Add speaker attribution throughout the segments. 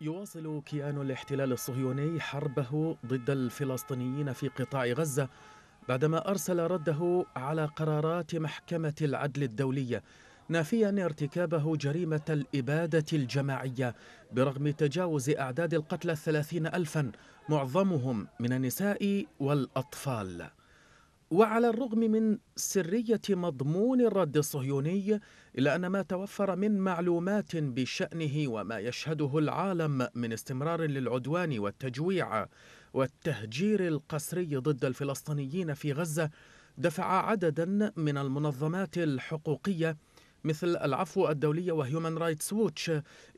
Speaker 1: يواصل كيان الاحتلال الصهيوني حربه ضد الفلسطينيين في قطاع غزة بعدما أرسل رده على قرارات محكمة العدل الدولية نافيا ارتكابه جريمة الإبادة الجماعية برغم تجاوز أعداد القتلى الثلاثين ألفا معظمهم من النساء والأطفال وعلى الرغم من سرية مضمون الرد الصهيوني إلا أن ما توفر من معلومات بشأنه وما يشهده العالم من استمرار للعدوان والتجويع والتهجير القسري ضد الفلسطينيين في غزة دفع عددا من المنظمات الحقوقية مثل العفو الدولية وهيومان رايتس ووتش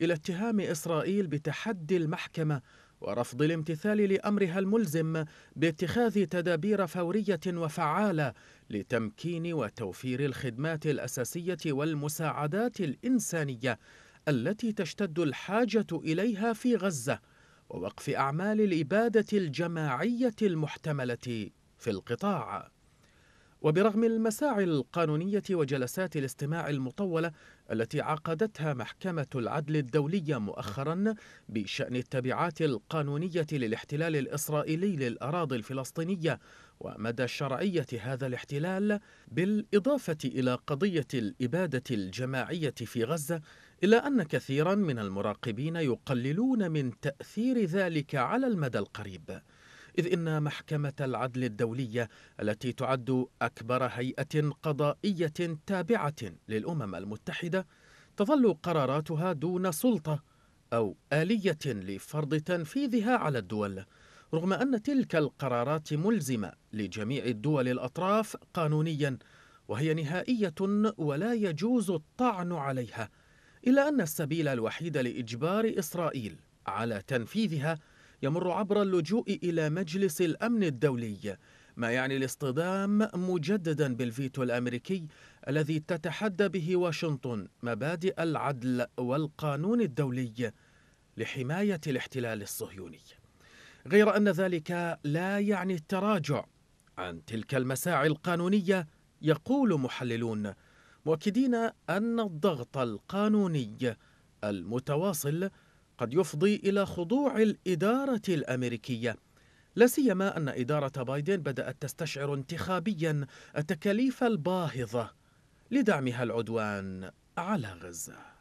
Speaker 1: إلى اتهام إسرائيل بتحدي المحكمة ورفض الامتثال لأمرها الملزم باتخاذ تدابير فورية وفعالة لتمكين وتوفير الخدمات الأساسية والمساعدات الإنسانية التي تشتد الحاجة إليها في غزة ووقف أعمال الإبادة الجماعية المحتملة في القطاع وبرغم المساعي القانونية وجلسات الاستماع المطولة التي عقدتها محكمة العدل الدولية مؤخرا بشأن التبعات القانونية للاحتلال الإسرائيلي للأراضي الفلسطينية ومدى شرعية هذا الاحتلال بالإضافة إلى قضية الإبادة الجماعية في غزة إلا أن كثيرا من المراقبين يقللون من تأثير ذلك على المدى القريب إذ إن محكمة العدل الدولية التي تعد أكبر هيئة قضائية تابعة للأمم المتحدة تظل قراراتها دون سلطة أو آلية لفرض تنفيذها على الدول رغم أن تلك القرارات ملزمة لجميع الدول الأطراف قانونياً وهي نهائية ولا يجوز الطعن عليها إلا أن السبيل الوحيد لإجبار إسرائيل على تنفيذها يمر عبر اللجوء إلى مجلس الأمن الدولي ما يعني الاصطدام مجددا بالفيتو الامريكي الذي تتحدى به واشنطن مبادئ العدل والقانون الدولي لحمايه الاحتلال الصهيوني. غير ان ذلك لا يعني التراجع عن تلك المساعي القانونيه يقول محللون مؤكدين ان الضغط القانوني المتواصل قد يفضي إلى خضوع الإدارة الأمريكية لا سيما أن إدارة بايدن بدأت تستشعر انتخابيا التكاليف الباهظة لدعمها العدوان على غزة